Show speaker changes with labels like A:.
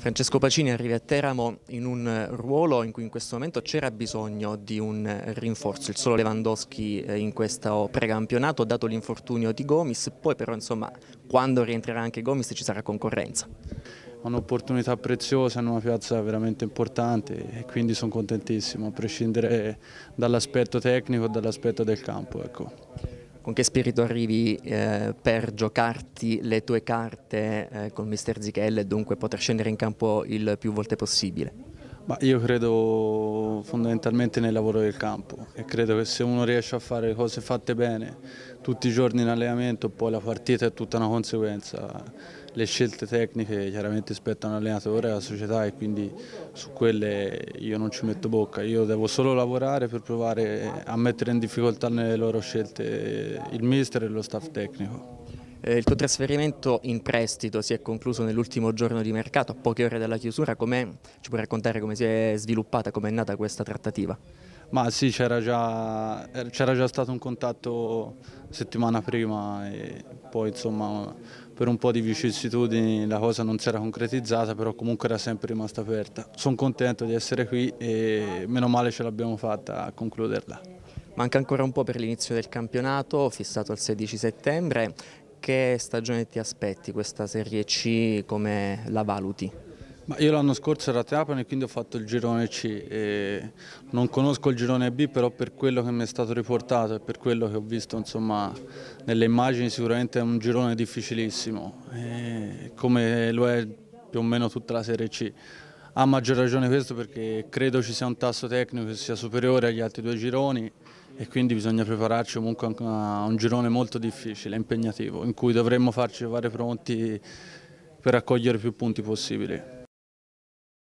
A: Francesco Pacini arrivi a Teramo in un eh, ruolo in cui in questo momento c'era bisogno di un eh, rinforzo, il solo Lewandowski eh, in questo precampionato dato l'infortunio di Gomis, poi però insomma quando rientrerà anche Gomis ci sarà concorrenza. Un'opportunità
B: preziosa in una piazza veramente importante e quindi sono contentissimo a prescindere
A: dall'aspetto tecnico e dall'aspetto del campo. Ecco con che spirito arrivi eh, per giocarti le tue carte eh, con Mister Zichel e dunque poter scendere in campo il più volte possibile?
B: Ma io credo fondamentalmente nel lavoro del campo e credo che se uno riesce a fare le cose fatte bene tutti i giorni in allenamento poi la partita è tutta una conseguenza. Le scelte tecniche chiaramente spettano l'allenatore e la società e quindi su quelle io non ci metto bocca, io devo solo lavorare
A: per provare a mettere in difficoltà nelle loro scelte il mister e lo staff tecnico. Eh, il tuo trasferimento in prestito si è concluso nell'ultimo giorno di mercato, a poche ore dalla chiusura. Ci puoi raccontare come si è sviluppata, com'è nata questa trattativa? Ma sì, c'era
B: già,
A: eh, già, stato un
B: contatto settimana prima e poi insomma per un po' di vicissitudini la cosa non si era concretizzata, però comunque era sempre rimasta aperta. Sono contento di essere qui e meno male ce l'abbiamo fatta
A: a concluderla. Manca ancora un po' per l'inizio del campionato, fissato al 16 settembre che stagione ti aspetti questa Serie C, come la valuti?
B: Ma io l'anno scorso ero a Trapani e quindi ho fatto il girone C. non conosco il girone B, però per quello che mi è stato riportato e per quello che ho visto insomma, nelle immagini sicuramente è un girone difficilissimo, e come lo è più o meno tutta la Serie C. Ha maggior ragione questo perché credo ci sia un tasso tecnico che sia superiore agli altri due gironi e quindi bisogna prepararci comunque a un girone molto difficile, impegnativo, in cui dovremmo farci fare pronti per raccogliere più punti possibili.